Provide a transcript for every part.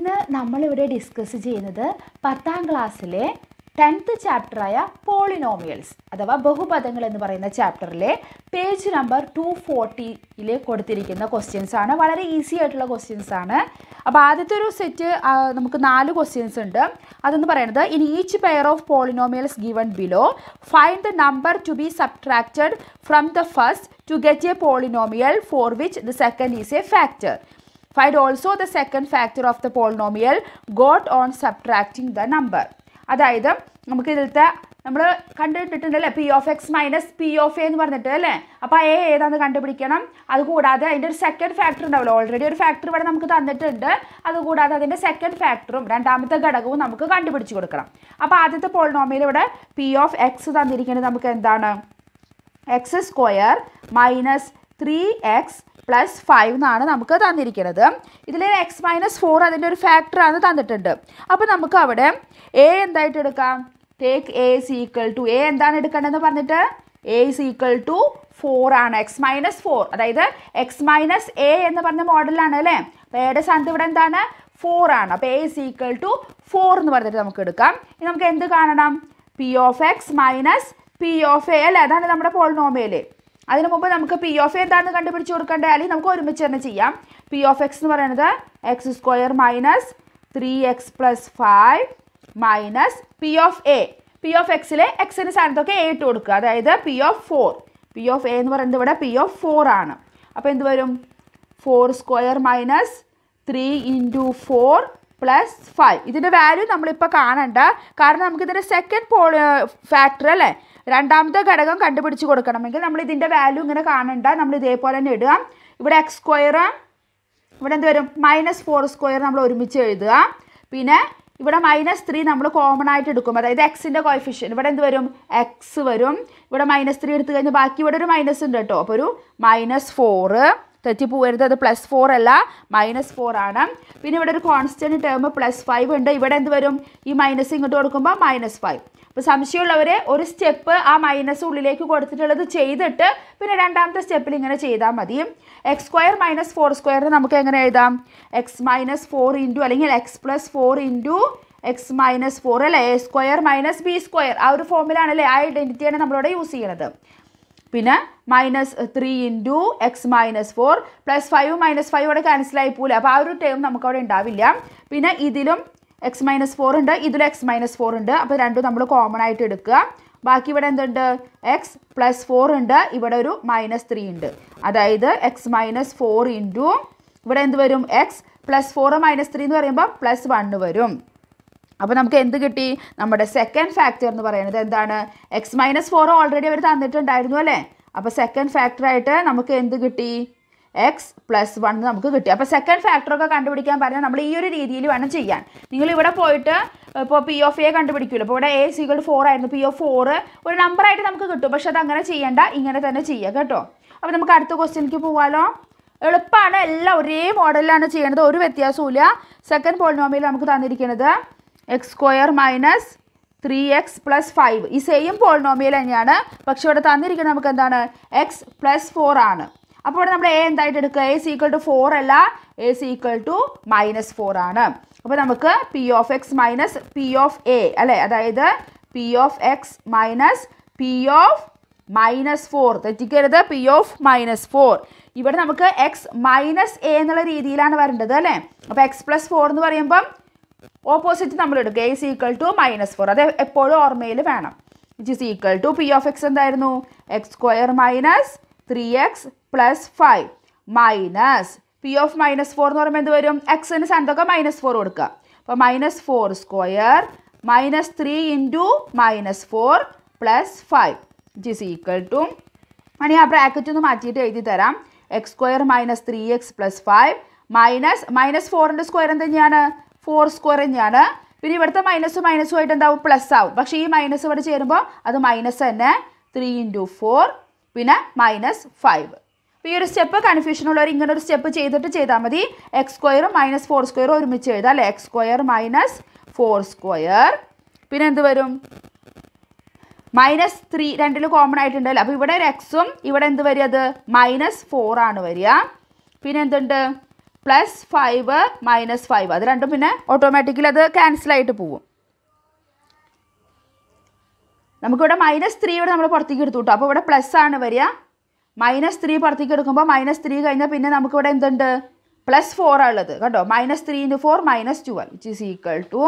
ഇന്ന് നമ്മളിവിടെ ഡിസ്കസ് ചെയ്യുന്നത് പത്താം ക്ലാസ്സിലെ ടെൻത്ത് ചാപ്റ്ററായ പോളിനോമിയൽസ് അഥവാ ബഹുപദങ്ങൾ എന്ന് പറയുന്ന ചാപ്റ്ററിലെ പേജ് നമ്പർ ടു ഫോർട്ടിയിൽ കൊടുത്തിരിക്കുന്ന ക്വസ്റ്റ്യൻസ് ആണ് വളരെ ഈസി ആയിട്ടുള്ള ക്വസ്റ്റ്യൻസ് ആണ് അപ്പോൾ ആദ്യത്തെ ഒരു സെറ്റ് നമുക്ക് നാല് ക്വസ്റ്റ്യൻസ് ഉണ്ട് അതെന്ന് പറയുന്നത് in each pair of polynomials given below find the number to be subtracted from the first to get a polynomial for which the second is a factor find also the second factor of the polynomial got on subtracting the number അതായത് നമുക്ക് ഇതിലത്തെ നമ്മൾ കണ്ടിട്ടുണ്ടല്ലേ P of X minus P of A എന്ന് പറഞ്ഞിട്ട് അല്ലേ അപ്പോൾ A ഏതാന്ന് കണ്ടുപിടിക്കണം അതുകൂടാതെ അതിൻ്റെ ഒരു സെക്കൻഡ് ഫാക്ടർ ഉണ്ടാവില്ല ഓൾറെഡി ഒരു ഫാക്ടർ ഇവിടെ നമുക്ക് തന്നിട്ടുണ്ട് അതുകൂടാതെ അതിൻ്റെ സെക്കൻഡ് ഫാക്ടറും രണ്ടാമത്തെ ഘടകവും നമുക്ക് കണ്ടുപിടിച്ച് കൊടുക്കണം അപ്പോൾ ആദ്യത്തെ പോളിനോമിയിൽ ഇവിടെ പി ഓഫ് എക്സ് തന്നിരിക്കുന്നത് നമുക്ക് എന്താണ് X square minus three X plus five എന്നാണ് നമുക്ക് തന്നിരിക്കുന്നത് ഇതിൽ എക്സ് മൈനസ് ഫോർ അതിൻ്റെ ഒരു ഫാക്ടറാണ് തന്നിട്ടുണ്ട് അപ്പോൾ നമുക്ക് അവിടെ എ എന്തായിട്ട് എടുക്കാം take A is equal to A എന്താണ് എടുക്കേണ്ടതെന്ന് പറഞ്ഞിട്ട് A is equal to four ആണ് എക്സ് മൈനസ് ഫോർ അതായത് എക്സ് മൈനസ് എ എന്ന് പറഞ്ഞ മോഡലാണ് അല്ലേ അപ്പോൾ എയുടെ സ്ഥാനത്ത് ഇവിടെ എന്താണ് ഫോർ ആണ് അപ്പോൾ A is equal to four എന്ന് പറഞ്ഞിട്ട് നമുക്ക് എടുക്കാം ഇനി നമുക്ക് എന്ത് കാണണം P of X minus P of A അല്ലേ അതാണ് നമ്മുടെ പോളിനോമിയൽ അതിനു മുമ്പ് നമുക്ക് പി ഓഫ് എന്താണെന്ന് കണ്ടുപിടിച്ച് കൊടുക്കേണ്ടത് അല്ലെങ്കിൽ നമുക്ക് ഒരുമിച്ച് തന്നെ ചെയ്യാം പി ഓഫ് എക്സ് എന്ന് പറയുന്നത് X square minus three X plus five minus P of A P of എക്സിലെ എക്സിൻ്റെ സ്ഥാനത്തൊക്കെ എ ഇട്ട് കൊടുക്കുക അതായത് P of four P of A എന്ന് പറയുന്നത് ഇവിടെ പി ഓഫ് ഫോർ ആണ് അപ്പോൾ എന്ത് വരും four square minus three into four plus five ഇതിൻ്റെ വാല്യൂ നമ്മളിപ്പോൾ കാണണ്ട കാരണം നമുക്കിതിൻ്റെ സെക്കൻഡ് പോ ഫാക്ടർ അല്ലേ രണ്ടാമത്തെ ഘടകം കണ്ടുപിടിച്ച് കൊടുക്കണമെങ്കിൽ നമ്മൾ ഇതിൻ്റെ വാല്യൂ ഇങ്ങനെ കാണണ്ട നമ്മൾ ഇതേപോലെ തന്നെ ഇടുക ഇവിടെ എക്സ് സ്ക്വയർ ഇവിടെ എന്ത് വരും മൈനസ് ഫോർ സ്ക്വയർ നമ്മൾ ഒരുമിച്ച് എഴുതുക പിന്നെ ഇവിടെ മൈനസ് ത്രീ നമ്മൾ കോമൺ ആയിട്ട് എടുക്കും അതായത് എക്സിൻ്റെ കോയിഫിഷ്യൻ ഇവിടെ എന്ത് വരും എക്സ് വരും ഇവിടെ മൈനസ് ത്രീ എടുത്തു കഴിഞ്ഞാൽ ബാക്കി ഇവിടെ ഒരു മൈനസ് ഉണ്ട് കേട്ടോ അപ്പോൾ ഒരു മൈനസ് ഫോറ് തെറ്റി പോകരുത് അത് പ്ലസ് ഫോർ അല്ല മൈനസ് ഫോർ ആണ് പിന്നെ ഇവിടെ ഒരു കോൺസ്റ്റൻറ്റ് ടേം പ്ലസ് ഫൈവ് ഉണ്ട് ഇവിടെ എന്ത് വരും ഈ മൈനസ് ഇങ്ങോട്ട് കൊടുക്കുമ്പോൾ മൈനസ് ഫൈവ് അപ്പോൾ സംശയമുള്ളവർ ഒരു സ്റ്റെപ്പ് ആ മൈനസ് ഉള്ളിലേക്ക് കൊടുത്തിട്ടുള്ളത് ചെയ്തിട്ട് പിന്നെ രണ്ടാമത്തെ സ്റ്റെപ്പിൽ ഇങ്ങനെ ചെയ്താൽ മതി എക്സ് സ്ക്വയർ മൈനസ് ഫോർ സ്ക്വയറിന് നമുക്ക് എങ്ങനെ എഴുതാം എക്സ് മൈനസ് ഫോർ ഇൻറ്റു അല്ലെങ്കിൽ X plus four into X minus four അല്ലേ A square minus B square ആ ഒരു ഫോമിലാണല്ലേ ആ ഐഡൻറ്റിറ്റിയാണ് നമ്മളിവിടെ യൂസ് ചെയ്യണത് പിന്നെ minus three into X minus four plus five minus five അവിടെ ക്യാൻസലായി പോലെ അപ്പോൾ ആ ഒരു ടേം നമുക്കവിടെ ഉണ്ടാവില്ല പിന്നെ ഇതിലും എക്സ് മൈനസ് ഫോർ ഉണ്ട് ഇതിൽ എക്സ് മൈനസ് ഫോർ ഉണ്ട് അപ്പോൾ രണ്ടും നമ്മൾ കോമൺ ആയിട്ട് എടുക്കുക ബാക്കി ഇവിടെ എന്തുണ്ട് എക്സ് പ്ലസ് ഫോർ ഉണ്ട് ഇവിടെ ഒരു മൈനസ് ത്രീ ഉണ്ട് അതായത് എക്സ് മൈനസ് ഫോർ ഇൻറ്റു ഇവിടെ എന്ത് വരും X plus four minus three എന്ന് പറയുമ്പോൾ പ്ലസ് വണ്ണ് വരും അപ്പോൾ നമുക്ക് എന്ത് കിട്ടി നമ്മുടെ സെക്കൻഡ് ഫാക്ടർ എന്ന് പറയുന്നത് എന്താണ് എക്സ് മൈനസ് ഫോർ ഓൾറെഡി അവർ തന്നിട്ടുണ്ടായിരുന്നു അല്ലേ അപ്പോൾ സെക്കൻഡ് ഫാക്ടറായിട്ട് നമുക്ക് എന്ത് കിട്ടി എക്സ് പ്ലസ് വൺ നമുക്ക് കിട്ടി അപ്പോൾ സെക്കൻഡ് ഫാക്ടറൊക്കെ കണ്ടുപിടിക്കാൻ പറഞ്ഞാൽ നമ്മൾ ഈ ഒരു രീതിയിൽ വേണം ചെയ്യാൻ നിങ്ങൾ ഇവിടെ പോയിട്ട് ഇപ്പോൾ പി ഓഫ് എ കണ്ടുപിടിക്കുമല്ലോ അപ്പോൾ ഇവിടെ എ സികൾ ഫോർ ആയിരുന്നു പി ഓഫ് ഫോർ ഒരു നമ്പറായിട്ട് നമുക്ക് കിട്ടും പക്ഷെ അത് അങ്ങനെ ചെയ്യേണ്ട ഇങ്ങനെ തന്നെ ചെയ്യുക കേട്ടോ അപ്പോൾ നമുക്ക് അടുത്ത ക്വസ്റ്റ്യനിലേക്ക് പോവാലോ എളുപ്പമാണ് എല്ലാം ഒരേ മോഡലിലാണ് ചെയ്യേണ്ടത് ഒരു വ്യത്യാസമില്ല സെക്കൻഡ് പോളിനോമിയിൽ നമുക്ക് തന്നിരിക്കുന്നത് X square minus three X plus five ഈ സെയിം പോളിനോമിയൽ തന്നെയാണ് പക്ഷെ ഇവിടെ തന്നിരിക്കുന്നത് നമുക്ക് എന്താണ് എക്സ് പ്ലസ് ഫോർ ആണ് അപ്പോൾ നമ്മൾ എ എന്തായിട്ട് എടുക്കുക A is equal to four അല്ല A is equal to minus four ആണ് അപ്പോൾ നമുക്ക് P of X minus P of A അല്ലെ അതായത് P of X minus P of minus four തെറ്റിക്കരുത് പി ഓഫ് മൈനസ് ഫോർ ഇവിടെ നമുക്ക് എക്സ് മൈനസ് എ എന്നുള്ള രീതിയിലാണ് വരേണ്ടത് അല്ലേ അപ്പോൾ എക്സ് പ്ലസ് ഫോർ എന്ന് പറയുമ്പം ഓപ്പോസിറ്റ് നമ്മൾ എടുക്കുക A is equal to minus four അത് എപ്പോഴും ഓർമ്മയിൽ വേണം which is equal to P of X എന്തായിരുന്നു X square minus three X plus five minus P of minus four എന്ന് പറയുമ്പോൾ എന്ത് വരും എക്സിന് സ്ഥലത്തൊക്കെ മൈനസ് ഫോർ കൊടുക്കുക അപ്പോൾ minus four square minus three into minus four plus five it is equal to ആണെങ്കിൽ ആ ബ്രാക്കറ്റ് ഒന്ന് മാറ്റിയിട്ട് എഴുതി തരാം X square minus three X plus five minus minus ഫോറിൻ്റെ സ്ക്വയർ എന്ത് തന്നെയാണ് ഫോർ സ്ക്വയർ തന്നെയാണ് പിന്നെ ഇവിടുത്തെ മൈനസ് മൈനസുമായിട്ട് എന്താവും പ്ലസ് ആവും പക്ഷേ ഈ മൈനസ് ഇവിടെ ചേരുമ്പോൾ അത് മൈനസ് തന്നെ ത്രീ ഇൻറ്റു ഫോർ പിന്നെ മൈനസ് ഫൈവ് അപ്പോൾ ഈ ഒരു സ്റ്റെപ്പ് കൺഫ്യൂഷൻ ഉള്ളവർ ഇങ്ങനെ ഒരു സ്റ്റെപ്പ് ചെയ്തിട്ട് ചെയ്താൽ മതി എക്സ് സ്ക്വയറും മൈനസ് ഫോർ സ്ക്വയറും ഒരുമിച്ച് എഴുതാം അല്ലേ X square minus four square പിന്നെ എന്ത് വരും മൈനസ് ത്രീ രണ്ടിൽ കോമൺ ആയിട്ടുണ്ടല്ലോ അപ്പോൾ ഇവിടെ ഒരു എക്സും ഇവിടെ എന്ത് വരിക അത് മൈനസ് ഫോർ ആണ് വരിക പിന്നെ എന്തുണ്ട് പ്ലസ് ഫൈവ് മൈനസ് ഫൈവ് അത് രണ്ടും പിന്നെ ഓട്ടോമാറ്റിക്കലി അത് ക്യാൻസൽ ആയിട്ട് പോവും നമുക്കിവിടെ മൈനസ് ത്രീ ഇവിടെ നമ്മൾ പുറത്തേക്ക് എടുത്തു കിട്ടും അപ്പോൾ ഇവിടെ പ്ലസ് ആണ് വരിക മൈനസ് ത്രീ പുറത്തേക്ക് എടുക്കുമ്പോൾ മൈനസ് ത്രീ കഴിഞ്ഞാൽ പിന്നെ നമുക്കിവിടെ എന്തുണ്ട് പ്ലസ് ഫോർ ഉള്ളത് കേട്ടോ minus three into four minus twelve which is equal to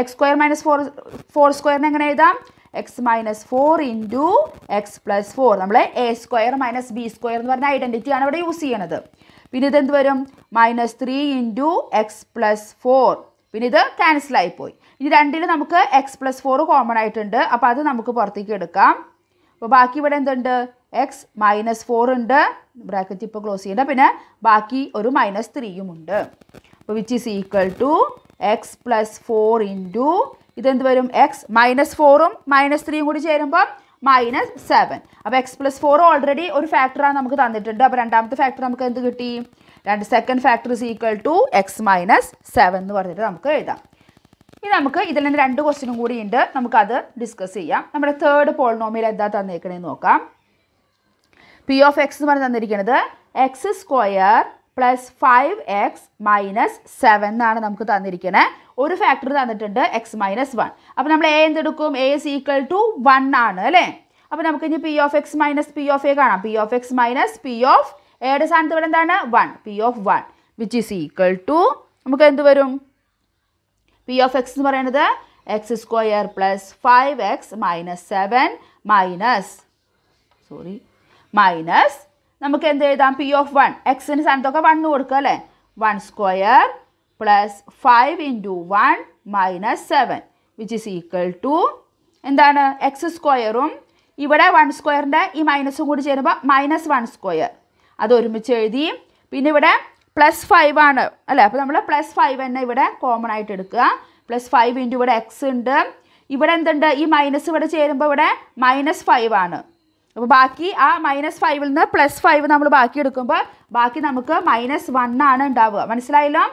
X square minus four four സ്ക്വയറിന് എങ്ങനെ എഴുതാം X minus four into X plus four നമ്മൾ A square minus B square എന്ന് പറഞ്ഞ ഐഡൻറ്റിറ്റി ആണ് ഇവിടെ യൂസ് ചെയ്യണത് പിന്നെ ഇതെന്ത് വരും minus three into X plus four പിന്നെ ഇത് ക്യാൻസലായിപ്പോയി ഈ രണ്ടിൽ നമുക്ക് എക്സ് പ്ലസ് ഫോർ കോമൺ ആയിട്ടുണ്ട് അപ്പോൾ അത് നമുക്ക് പുറത്തേക്ക് എടുക്കാം അപ്പോൾ ബാക്കി ഇവിടെ എന്തുണ്ട് എക്സ് മൈനസ് ഫോർ ഉണ്ട് ബ്രാക്കറ്റ് ഇപ്പോൾ ക്ലോസ് ചെയ്യേണ്ട പിന്നെ ബാക്കി ഒരു മൈനസ് ത്രീയും ഉണ്ട് അപ്പോൾ which is equal to X plus four into ഇതെന്ത് വരും എക്സ് മൈനസ് ഫോറും മൈനസ് ത്രീയും കൂടി ചേരുമ്പോൾ മൈനസ് സെവൻ അപ്പോൾ എക്സ് പ്ലസ് ഫോർ ഓൾറെഡി ഒരു ഫാക്ടറാണ് നമുക്ക് തന്നിട്ടുണ്ട് അപ്പോൾ രണ്ടാമത്തെ ഫാക്ടർ നമുക്ക് എന്ത് കിട്ടി രണ്ട് second factor is equal to X minus seven എന്ന് പറഞ്ഞിട്ട് നമുക്ക് എഴുതാം ഇനി നമുക്ക് ഇതിൽ നിന്ന് രണ്ട് ക്വസ്റ്റിനും കൂടി ഉണ്ട് നമുക്കത് ഡിസ്കസ് ചെയ്യാം നമ്മുടെ തേർഡ് പോളിനോമിയൽ എന്താ തന്നേക്കണേന്ന് നോക്കാം പി ഓഫ് എക്സ് എന്ന് പറഞ്ഞ് തന്നിരിക്കുന്നത് X square plus five X minus seven എന്നാണ് നമുക്ക് തന്നിരിക്കുന്നത് ഒരു ഫാക്ടർ തന്നിട്ടുണ്ട് എക്സ് മൈനസ് വൺ അപ്പോൾ നമ്മൾ എ എന്തെടുക്കും A is equal to one ആണ് അല്ലേ അപ്പോൾ നമുക്ക് ഇനി P of X minus P of A കാണാം P of X minus P of എയുടെ സ്ഥാനത്ത് ഇവിടെ എന്താണ് one P of one which is equal to നമുക്ക് എന്ത് വരും പി ഓഫ് എക്സ് എന്ന് പറയുന്നത് X square plus five X minus seven minus sorry minus നമുക്ക് എന്ത് എഴുതാം പി ഓഫ് വൺ എക്സിന് സ്ഥാനത്തൊക്കെ വൺ കൊടുക്കുക അല്ലേ one square plus five into one minus seven which is equal to എന്താണ് എക്സ് സ്ക്വയറും ഇവിടെ വൺ സ്ക്വയറിൻ്റെ ഈ മൈനസും കൂടി ചേരുമ്പോൾ മൈനസ് വൺ സ്ക്വയർ അത് ഒരുമിച്ച് എഴുതി പിന്നെ ഇവിടെ പ്ലസ് ഫൈവ് ആണ് അല്ലേ അപ്പോൾ നമ്മൾ പ്ലസ് ഫൈവ് തന്നെ ഇവിടെ കോമൺ ആയിട്ട് എടുക്കുക പ്ലസ് ഫൈവ് ഇൻറ്റു ഇവിടെ എക്സ് ഉണ്ട് ഇവിടെ എന്തുണ്ട് ഈ മൈനസ് ഇവിടെ ചേരുമ്പോൾ ഇവിടെ മൈനസ് ഫൈവ് ആണ് അപ്പോൾ ബാക്കി ആ മൈനസ് ഫൈവിൽ നിന്ന് പ്ലസ് ഫൈവ് നമ്മൾ ബാക്കി എടുക്കുമ്പോൾ ബാക്കി നമുക്ക് മൈനസ് വൺ ആണ് ഉണ്ടാവുക മനസ്സിലായല്ലോ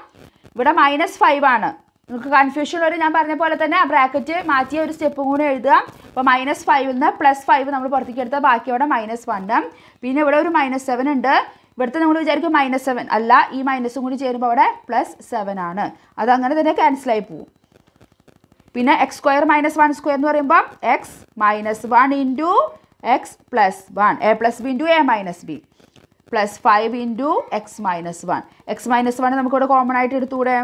ഇവിടെ മൈനസ് ഫൈവ് ആണ് നിങ്ങൾക്ക് കൺഫ്യൂഷൻ ഒരു ഞാൻ പറഞ്ഞ പോലെ തന്നെ ആ ബ്രാക്കറ്റ് മാറ്റിയ ഒരു സ്റ്റെപ്പും കൂടി എഴുതുക അപ്പോൾ മൈനസ് ഫൈവിൽ നിന്ന് പ്ലസ് ഫൈവ് നമ്മൾ പുറത്തേക്ക് എടുത്താൽ ബാക്കി അവിടെ മൈനസ് വൺ പിന്നെ ഇവിടെ ഒരു മൈനസ് സെവൻ ഉണ്ട് ഇവിടുത്തെ നമ്മൾ വിചാരിക്കും മൈനസ് സെവൻ അല്ല ഈ മൈനസും കൂടി ചേരുമ്പോൾ അവിടെ പ്ലസ് സെവൻ ആണ് അത് അങ്ങനെ തന്നെ ക്യാൻസലായി പോവും പിന്നെ X square minus one square എന്ന് പറയുമ്പോൾ X minus one into X plus one A plus B into A minus B plus five into X minus one X minus one നമുക്കിവിടെ കോമൺ ആയിട്ട് എടുത്തുകൂടെ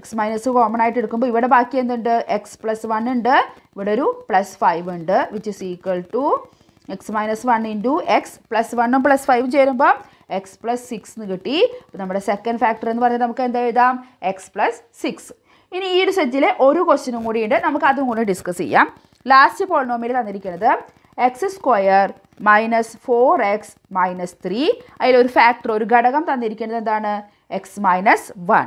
എക്സ് മൈനസ് കോമൺ ആയിട്ട് എടുക്കുമ്പോൾ ഇവിടെ ബാക്കി എന്തുണ്ട് എക്സ് പ്ലസ് വൺ ഉണ്ട് ഇവിടെ ഒരു പ്ലസ് ഫൈവ് ഉണ്ട് which is equal to X minus one into X plus വണ്ണും പ്ലസ് ഫൈവും ചേരുമ്പോൾ എക്സ് പ്ലസ് സിക്സ് എന്ന് കിട്ടി അപ്പോൾ നമ്മുടെ സെക്കൻഡ് ഫാക്ടർ എന്ന് പറഞ്ഞാൽ നമുക്ക് എന്താ എഴുതാം എക്സ് പ്ലസ് സിക്സ് ഇനി ഈ ഒരു സെറ്റിലെ ഒരു ക്വസ്റ്റിനും കൂടിയുണ്ട് നമുക്ക് അതും കൂടി ഡിസ്കസ് ചെയ്യാം ലാസ്റ്റ് പോളിനോമിയിൽ തന്നിരിക്കുന്നത് X square minus four X minus three അതിലൊരു ഫാക്ടർ ഒരു ഘടകം തന്നിരിക്കുന്നത് എന്താണ് X minus one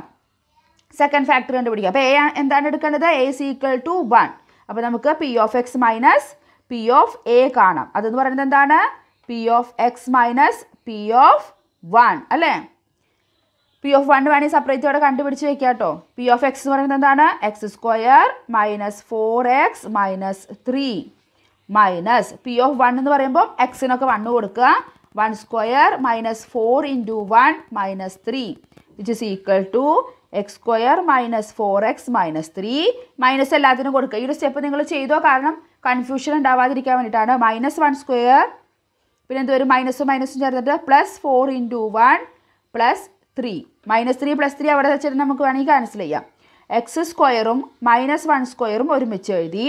second factor കണ്ടുപിടിക്കുക അപ്പോൾ എ എന്താണ് എടുക്കേണ്ടത് A is equal to one അപ്പോൾ നമുക്ക് P of X minus P of A കാണാം അതെന്ന് പറയുന്നത് എന്താണ് P of X minus P of one അല്ലേ പി ഓഫ് വൺ വേണമെങ്കിൽ സെപ്പറേറ്റ് ഇവിടെ കണ്ടുപിടിച്ച് വെക്കുക കേട്ടോ പി ഓഫ് എക്സ് എന്ന് പറയുന്നത് എന്താണ് X square minus four X minus three minus P of one എന്ന് പറയുമ്പോൾ എക്സിനൊക്കെ വണ് കൊടുക്കുക one square minus four into one minus three which is equal to X square minus four X minus three minus എല്ലാത്തിനും കൊടുക്കുക ഈ ഒരു step നിങ്ങൾ ചെയ്തോ കാരണം കൺഫ്യൂഷൻ ഉണ്ടാവാതിരിക്കാൻ വേണ്ടിയിട്ടാണ് മൈനസ് വൺ സ്ക്വയർ പിന്നെ എന്ത് വരും മൈനസും മൈനസും ചേർന്നിട്ട് plus four into one plus three minus three plus three അവിടെ വെച്ചിട്ട് നമുക്ക് വേണമെങ്കിൽ ക്യാൻസൽ ചെയ്യാം എക്സ് സ്ക്വയറും മൈനസ് വൺ സ്ക്വയറും ഒരുമിച്ച് എഴുതി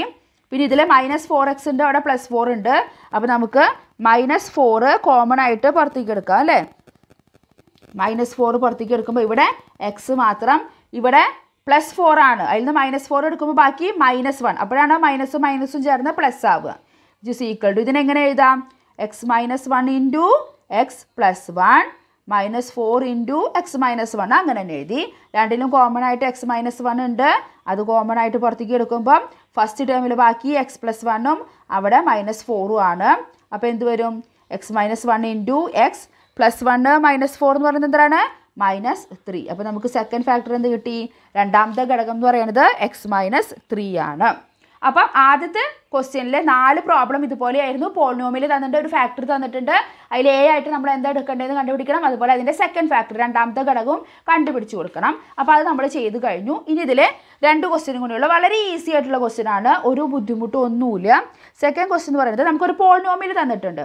പിന്നെ ഇതിൽ മൈനസ് ഫോർ എക്സ് ഉണ്ട് അവിടെ പ്ലസ് ഫോർ ഉണ്ട് അപ്പോൾ നമുക്ക് മൈനസ് ഫോറ് കോമൺ ആയിട്ട് പുറത്തേക്ക് എടുക്കാം അല്ലേ മൈനസ് ഫോർ പുറത്തേക്ക് എടുക്കുമ്പോൾ ഇവിടെ എക്സ് മാത്രം ഇവിടെ പ്ലസ് ഫോർ ആണ് അതിൽ നിന്ന് മൈനസ് ഫോർ എടുക്കുമ്പോൾ ബാക്കി മൈനസ് വൺ അപ്പോഴാണ് മൈനസും മൈനസും ചേർന്ന് പ്ലസ് ആവുക ജിസ് ഈക്വൾ ടു ഇതിനെങ്ങനെ എഴുതാം X minus one into X plus one minus four into X minus one അങ്ങനെ തന്നെ എഴുതി രണ്ടിലും കോമൺ ആയിട്ട് എക്സ് മൈനസ് വൺ ഉണ്ട് അത് കോമൺ ആയിട്ട് പുറത്തേക്ക് എടുക്കുമ്പം ഫസ്റ്റ് ടേമിൽ ബാക്കി എക്സ് പ്ലസ് വണ്ണും അവിടെ മൈനസ് ഫോറും ആണ് അപ്പോൾ എന്ത് വരും X minus one into X plus one minus four എന്ന് പറയുന്നത് എന്താണ് മൈനസ് ത്രീ അപ്പോൾ നമുക്ക് സെക്കൻഡ് ഫാക്ടർ എന്ത് കിട്ടി രണ്ടാമത്തെ ഘടകം എന്ന് പറയുന്നത് എക്സ് മൈനസ് ത്രീ ആണ് അപ്പം ആദ്യത്തെ ക്വസ്റ്റ്യനിൽ നാല് പ്രോബ്ലം ഇതുപോലെയായിരുന്നു പോളിനോമിൽ തന്നിട്ട് ഒരു ഫാക്ടർ തന്നിട്ടുണ്ട് അതിൽ എ ആയിട്ട് നമ്മൾ എന്താ എടുക്കേണ്ടതെന്ന് കണ്ടുപിടിക്കണം അതുപോലെ അതിൻ്റെ സെക്കൻഡ് ഫാക്ടർ രണ്ടാമത്തെ ഘടകവും കണ്ടുപിടിച്ച് കൊടുക്കണം അപ്പോൾ അത് നമ്മൾ ചെയ്ത് കഴിഞ്ഞു ഇനി ഇതിൽ രണ്ട് ക്വസ്റ്റ്യനും കൂടിയുള്ള വളരെ ഈസി ആയിട്ടുള്ള ക്വസ്റ്റ്യനാണ് ഒരു ബുദ്ധിമുട്ടും ഒന്നുമില്ല സെക്കൻഡ് ക്വസ്റ്റ്യൻ എന്ന് പറയുന്നത് നമുക്കൊരു പോളിനോമിൽ തന്നിട്ടുണ്ട്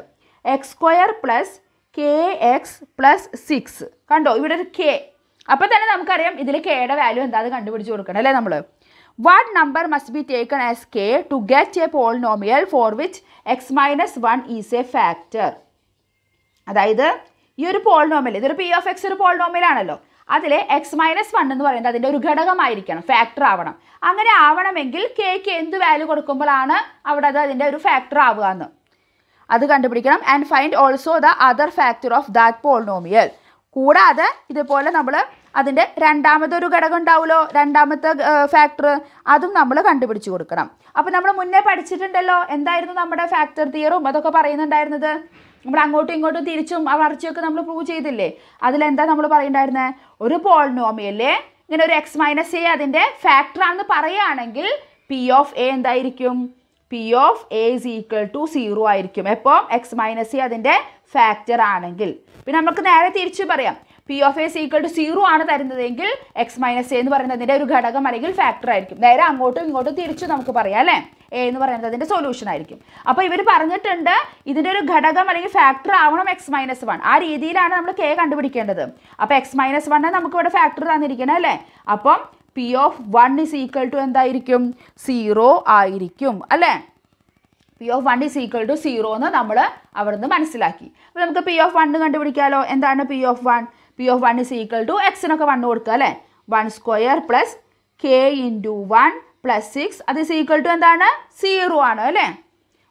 x square plus k x plus six കണ്ടോ ഇവിടെ ഒരു കെ അപ്പോൾ തന്നെ നമുക്കറിയാം ഇതിൽ കെയുടെ വാല്യൂ എന്താ അത് കണ്ടുപിടിച്ച് കൊടുക്കണം അല്ലേ നമ്മൾ What number must be taken as k to get a polynomial for which x minus 1 is a factor? അതായത് ഈ ഒരു പോളിനോമിയൽ ഇതൊരു പി ഓഫ് എക്സ് ഒരു പോളിനോമിയൽ ആണല്ലോ അതിൽ എക്സ് മൈനസ് വൺ എന്ന് പറയുന്നത് അതിൻ്റെ ഒരു ഘടകമായിരിക്കണം ഫാക്ടർ ആവണം അങ്ങനെ ആവണമെങ്കിൽ കെക്ക് എന്ത് വാല്യൂ കൊടുക്കുമ്പോഴാണ് അവിടെ അത് അതിൻ്റെ ഒരു ഫാക്ടർ ആവുക എന്ന് അത് കണ്ടുപിടിക്കണം and find also the other factor of that polynomial കൂടാതെ ഇതുപോലെ നമ്മൾ അതിൻ്റെ രണ്ടാമതൊരു ഘടകം ഉണ്ടാവുമല്ലോ രണ്ടാമത്തെ ഫാക്ടർ അതും നമ്മൾ കണ്ടുപിടിച്ചു കൊടുക്കണം അപ്പോൾ നമ്മൾ മുന്നേ പഠിച്ചിട്ടുണ്ടല്ലോ എന്തായിരുന്നു നമ്മുടെ ഫാക്ടർ തിയറും അതൊക്കെ പറയുന്നുണ്ടായിരുന്നത് നമ്മൾ അങ്ങോട്ടും ഇങ്ങോട്ടും തിരിച്ചും വറച്ചൊക്കെ നമ്മൾ പ്രൂവ് ചെയ്തില്ലേ അതിലെന്താ നമ്മൾ പറയണ്ടായിരുന്നത് ഒരു പോളിനോമിയല്ലേ ഇങ്ങനെ ഒരു എക്സ് മൈനസ് എ അതിൻ്റെ ഫാക്ടറാണെന്ന് പറയുകയാണെങ്കിൽ പി ഓഫ് എ എന്തായിരിക്കും p of a is equal to zero ആയിരിക്കും എപ്പോൾ എക്സ് മൈനസ് എ അതിൻ്റെ ഫാക്ടർ ആണെങ്കിൽ പിന്നെ നമുക്ക് നേരെ തിരിച്ചു പറയാം p of s equal to zero ആണ് തരുന്നതെങ്കിൽ എക്സ് മൈനസ് എ എന്ന് പറയുന്നതിന്റെ ഒരു ഘടകം അല്ലെങ്കിൽ ഫാക്ടർ ആയിരിക്കും നേരെ അങ്ങോട്ടും ഇങ്ങോട്ടും തിരിച്ചു നമുക്ക് പറയാം അല്ലെ എ എന്ന് പറയുന്നത് അതിന്റെ സൊല്യൂഷൻ ആയിരിക്കും അപ്പോൾ ഇവർ പറഞ്ഞിട്ടുണ്ട് ഇതിന്റെ ഒരു ഘടകം അല്ലെങ്കിൽ ഫാക്ടർ ആവണം എക്സ് മൈനസ് വൺ ആ രീതിയിലാണ് നമ്മൾ കെ കണ്ടുപിടിക്കേണ്ടത് അപ്പോൾ എക്സ് മൈനസ് വണ്ണ് നമുക്ക് ഇവിടെ ഫാക്ടർ തന്നിരിക്കണം അല്ലേ അപ്പം p of one is equal to എന്തായിരിക്കും സീറോ ആയിരിക്കും അല്ലേ P of one is equal to zero എന്ന് നമ്മൾ അവിടെ നിന്ന് മനസ്സിലാക്കി അപ്പോൾ നമുക്ക് പി ഓഫ് വൺ കണ്ടുപിടിക്കാലോ എന്താണ് P of one P of one is equal to എക്സിനൊക്കെ വൺ കൊടുക്കുക അല്ലേ one square plus k into one plus six അത് ഇസ് ഈക്വൽ ടു എന്താണ് സീറോ ആണ് അല്ലേ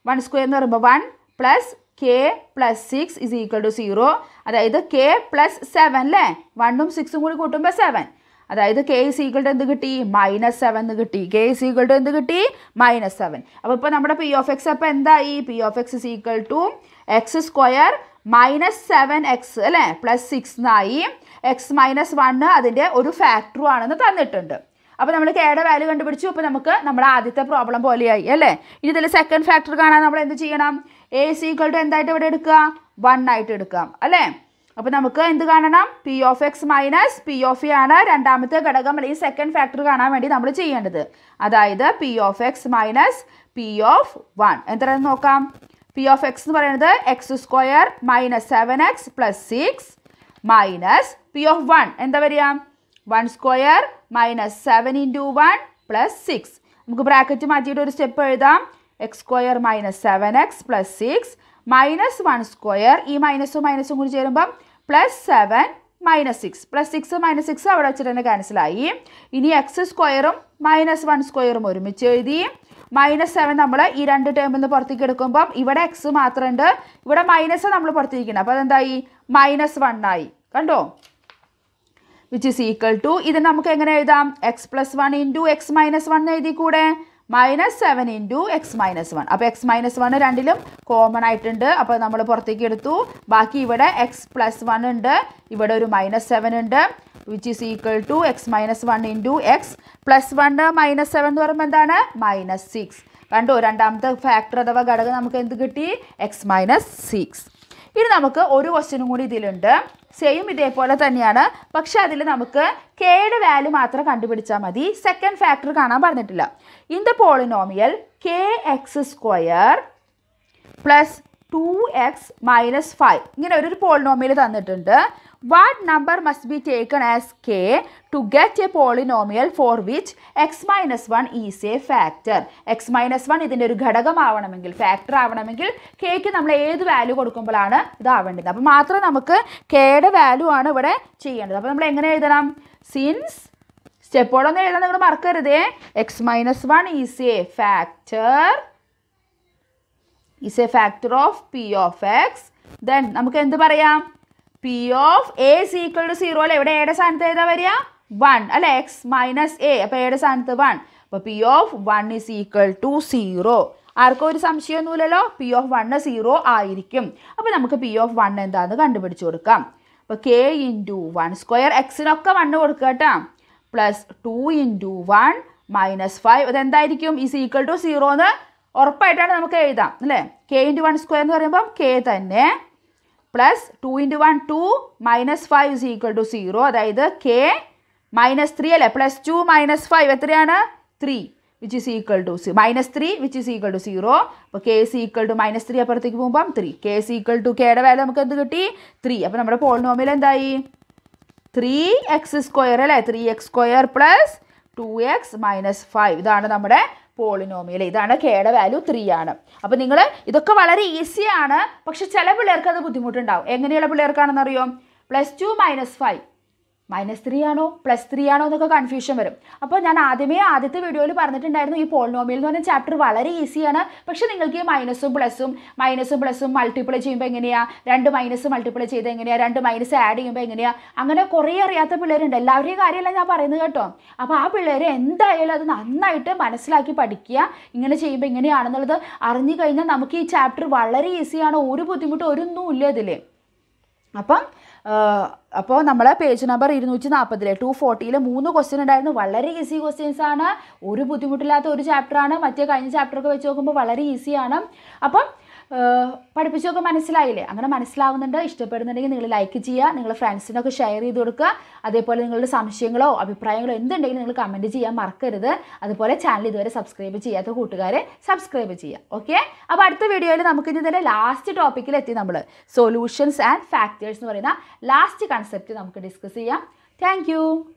വൺ സ്ക്വയർ എന്ന് പറയുമ്പോൾ one plus k plus six is equal to zero അതായത് കെ പ്ലസ് സെവൻ അല്ലേ വണ്ണും സിക്സും കൂടി കൂട്ടുമ്പോൾ സെവൻ അതായത് കെ ഇസ് ഈക്വൾ ടു എന്ത് കിട്ടി മൈനസ് സെവൻ എന്ന് കിട്ടി കെ ഇസ് ഈക്വൾ ടു എന്ത് കിട്ടി മൈനസ് സെവൻ അപ്പോൾ ഇപ്പോൾ നമ്മുടെ പി ഓഫ് എക്സ് അപ്പോൾ എന്തായി p of x is equal to X square minus seven x അല്ലേ പ്ലസ് സിക്സ് എന്നായി എക്സ് മൈനസ് വണ്ണ് അതിൻ്റെ ഒരു ഫാക്ടറും ആണെന്ന് തന്നിട്ടുണ്ട് അപ്പോൾ നമ്മൾ കെയുടെ വാല്യൂ കണ്ടുപിടിച്ചു അപ്പോൾ നമുക്ക് നമ്മുടെ ആദ്യത്തെ പ്രോബ്ലം പോലെയായി അല്ലേ ഇനി ഇതിൽ സെക്കൻഡ് ഫാക്ടർ കാണാൻ നമ്മൾ എന്ത് ചെയ്യണം എ സി ഈക്വൾ ടു എന്തായിട്ട് ഇവിടെ എടുക്കുക വൺ ആയിട്ട് എടുക്കാം അല്ലേ അപ്പോൾ നമുക്ക് എന്ത് കാണണം P of X minus P of e ആണ് രണ്ടാമത്തെ ഘടകം അല്ലെങ്കിൽ സെക്കൻഡ് ഫാക്ടർ കാണാൻ വേണ്ടി നമ്മൾ ചെയ്യേണ്ടത് അതായത് P of X minus P of one എത്ര നോക്കാം പി ഓഫ് എക്സ് എന്ന് പറയുന്നത് X square minus seven x plus six minus P of one എന്താ വരിക one square minus seven into one plus six നമുക്ക് ബ്രാക്കറ്റ് മാറ്റിയിട്ട് ഒരു സ്റ്റെപ്പ് എഴുതാം x square minus seven x plus six minus one square ഈ മൈനസും മൈനസും കൂടി ചേരുമ്പം plus seven minus six plus six minus six അവിടെ വെച്ചിട്ട് തന്നെ ക്യാൻസലായി ഇനി എക്സ് സ്ക്വയറും മൈനസ് വൺ സ്ക്വയറും ഒരുമിച്ച് എഴുതി മൈനസ് സെവൻ നമ്മൾ ഈ രണ്ട് ടേമിൽ നിന്ന് പുറത്തേക്ക് എടുക്കുമ്പം ഇവിടെ എക്സ് മാത്രമുണ്ട് ഇവിടെ മൈനസ് നമ്മൾ പുറത്തിരിക്കണം അപ്പോൾ അതെന്തായി മൈനസ് വണ്ണായി കണ്ടോ വിച്ച് ഈസ് ഈക്വൽ ടു ഇത് നമുക്ക് എങ്ങനെ എഴുതാം x plus one into X minus one എഴുതി കൂടെ minus seven into X minus one അപ്പോൾ എക്സ് മൈനസ് വൺ രണ്ടിലും കോമൺ ആയിട്ടുണ്ട് അപ്പോൾ നമ്മൾ പുറത്തേക്ക് എടുത്തു ബാക്കി ഇവിടെ എക്സ് പ്ലസ് വൺ ഉണ്ട് ഇവിടെ ഒരു മൈനസ് സെവൻ ഉണ്ട് which is equal to X minus one into X plus one minus seven എന്ന് പറയുമ്പോൾ എന്താണ് മൈനസ് സിക്സ് കണ്ടോ രണ്ടാമത്തെ ഫാക്ടർ അഥവാ ഘടകം നമുക്ക് എന്ത് കിട്ടി എക്സ് മൈനസ് സിക്സ് ഇനി നമുക്ക് ഒരു ക്വസ്റ്റ്യനും കൂടി ഇതിലുണ്ട് സെയിം ഇതേപോലെ തന്നെയാണ് പക്ഷെ അതിൽ നമുക്ക് കെയുടെ വാല്യൂ മാത്രം കണ്ടുപിടിച്ചാൽ മതി സെക്കൻഡ് ഫാക്ടർ കാണാൻ പറഞ്ഞിട്ടില്ല in the polynomial k x square plus two X minus five ഇങ്ങനെ ഒരു പോളിനോമിയൽ തന്നിട്ടുണ്ട് what number must be taken as k to get a polynomial for which x minus one is a factor x minus one ഇതിൻ്റെ ഒരു ഘടകമാവണമെങ്കിൽ factor ആവണമെങ്കിൽ കെക്ക് നമ്മൾ ഏത് value കൊടുക്കുമ്പോഴാണ് ഇതാവേണ്ടത് അപ്പോൾ മാത്രം നമുക്ക് കെയുടെ വാല്യൂ ആണ് ഇവിടെ ചെയ്യേണ്ടത് അപ്പോൾ നമ്മൾ എങ്ങനെ എഴുതണം സിൻസ് സ്റ്റെപ്പോടൊന്നും എഴുതാൻ നിങ്ങൾ മറക്കരുതേ x minus one is a factor is a factor of p of x then നമുക്ക് എന്ത് പറയാം p of a is equal to zero അല്ലേ ഇവിടെ എയുടെ സ്ഥാനത്ത് ഏതാ വരിക വൺ അല്ലെ എക്സ് മൈനസ് എ അപ്പോൾ എയുടെ സ്ഥാനത്ത് വൺ അപ്പോൾ p of one is equal to zero ആർക്കും ഒരു സംശയമൊന്നുമില്ലല്ലോ പി ഓഫ് വണ്ണ് സീറോ ആയിരിക്കും അപ്പോൾ നമുക്ക് പി ഓഫ് വൺ എന്താന്ന് കണ്ടുപിടിച്ച് കൊടുക്കാം അപ്പോൾ കെ ഇൻറ്റു വൺ സ്ക്വയർ എക്സിനൊക്കെ വണ്ണ് കൊടുക്കുക കേട്ടോ plus two into one minus five അതെന്തായിരിക്കും ഈസ് ഈക്വൽ ടു സീറോ എന്ന് ഉറപ്പായിട്ടാണ് നമുക്ക് എഴുതാം അല്ലേ കെ ഇൻറ്റു വൺ സ്ക്വയർ എന്ന് പറയുമ്പം കെ തന്നെ plus two into one two minus five is equal to zero അതായത് കെ മൈനസ് ത്രീ അല്ലേ പ്ലസ് ടു മൈനസ് ഫൈവ് എത്രയാണ് three which is equal to minus three which is equal to zero അപ്പോൾ k is equal to minus three അപ്പുറത്തേക്ക് പോകുമ്പം three k is equal to കെയുടെ value നമുക്ക് എന്ത് കിട്ടി three അപ്പോൾ നമ്മുടെ പോളിനോമിൽ എന്തായി ത്രീ എക്സ് സ്ക്വയർ അല്ലേ three x square plus two X minus five ഇതാണ് നമ്മുടെ പോളിനോമിയൽ ഇതാണ് കെയുടെ വാല്യൂ ത്രീ ആണ് അപ്പം നിങ്ങൾ ഇതൊക്കെ വളരെ ഈസിയാണ് പക്ഷെ ചില പിള്ളേർക്ക് അത് ബുദ്ധിമുട്ടുണ്ടാവും എങ്ങനെയുള്ള പിള്ളേർക്കാണെന്ന് പിള്ളേർക്കാണെന്നറിയോ plus two minus five minus three ആണോ പ്ലസ് ത്രീ ആണോ എന്നൊക്കെ കൺഫ്യൂഷൻ വരും അപ്പോൾ ഞാൻ ആദ്യമേ ആദ്യത്തെ വീഡിയോയിൽ പറഞ്ഞിട്ടുണ്ടായിരുന്നു ഈ പോളിനോമിയൽ എന്ന് പറഞ്ഞ ചാപ്റ്റർ വളരെ ഈസിയാണ് പക്ഷേ നിങ്ങൾക്ക് ഈ മൈനസും പ്ലസും മൈനസും പ്ലസും മൾട്ടിപ്ലൈ ചെയ്യുമ്പോൾ എങ്ങനെയാണ് രണ്ട് മൈനസ് മൾട്ടിപ്ലൈ ചെയ്ത് എങ്ങനെയാണ് രണ്ട് മൈനസ് ആഡ് ചെയ്യുമ്പോൾ എങ്ങനെയാണ് അങ്ങനെ കുറേ അറിയാത്ത പിള്ളേരുണ്ട് എല്ലാവരുടെയും കാര്യമല്ല ഞാൻ പറയുന്നത് കേട്ടോ അപ്പോൾ ആ പിള്ളേർ എന്തായാലും അത് നന്നായിട്ട് മനസ്സിലാക്കി പഠിക്കുക ഇങ്ങനെ ചെയ്യുമ്പോൾ എങ്ങനെയാണെന്നുള്ളത് അറിഞ്ഞു കഴിഞ്ഞാൽ നമുക്ക് ഈ ചാപ്റ്റർ വളരെ ഈസിയാണ് ഒരു ബുദ്ധിമുട്ടും ഒരൊന്നുമില്ല ഇല്ല ഇതിൽ അപ്പം അപ്പോൾ നമ്മളെ പേജ് നമ്പർ ഇരുന്നൂറ്റി നാൽപ്പതിലെ ടു ഫോർട്ടിയിൽ മൂന്ന് ക്വസ്റ്റ്യൻ ഉണ്ടായിരുന്നു വളരെ ഈസി ക്വസ്റ്റ്യൻസ് ആണ് ഒരു ബുദ്ധിമുട്ടില്ലാത്ത ഒരു ചാപ്റ്ററാണ് മറ്റേ കഴിഞ്ഞ ചാപ്റ്ററൊക്കെ വെച്ച് നോക്കുമ്പോൾ വളരെ ഈസിയാണ് അപ്പം പഠിപ്പിച്ചൊക്കെ മനസ്സിലായില്ലേ അങ്ങനെ മനസ്സിലാവുന്നുണ്ട് ഇഷ്ടപ്പെടുന്നുണ്ടെങ്കിൽ നിങ്ങൾ ലൈക്ക് ചെയ്യുക നിങ്ങൾ ഫ്രണ്ട്സിനൊക്കെ ഷെയർ ചെയ്ത് കൊടുക്കുക അതേപോലെ നിങ്ങളുടെ സംശയങ്ങളോ അഭിപ്രായങ്ങളോ എന്തുണ്ടെങ്കിലും നിങ്ങൾ കമൻറ്റ് ചെയ്യാൻ മറക്കരുത് അതുപോലെ ചാനൽ ഇതുവരെ സബ്സ്ക്രൈബ് ചെയ്യാത്ത കൂട്ടുകാരെ സബ്സ്ക്രൈബ് ചെയ്യുക ഓക്കെ അപ്പോൾ അടുത്ത വീഡിയോയിൽ നമുക്ക് ഇനി തന്നെ ലാസ്റ്റ് ടോപ്പിക്കിൽ എത്തി നമ്മൾ സൊല്യൂഷൻസ് ആൻഡ് ഫാക്ടേഴ്സ് എന്ന് പറയുന്ന ലാസ്റ്റ് കൺസെപ്റ്റ് നമുക്ക് ഡിസ്കസ് ചെയ്യാം താങ്ക്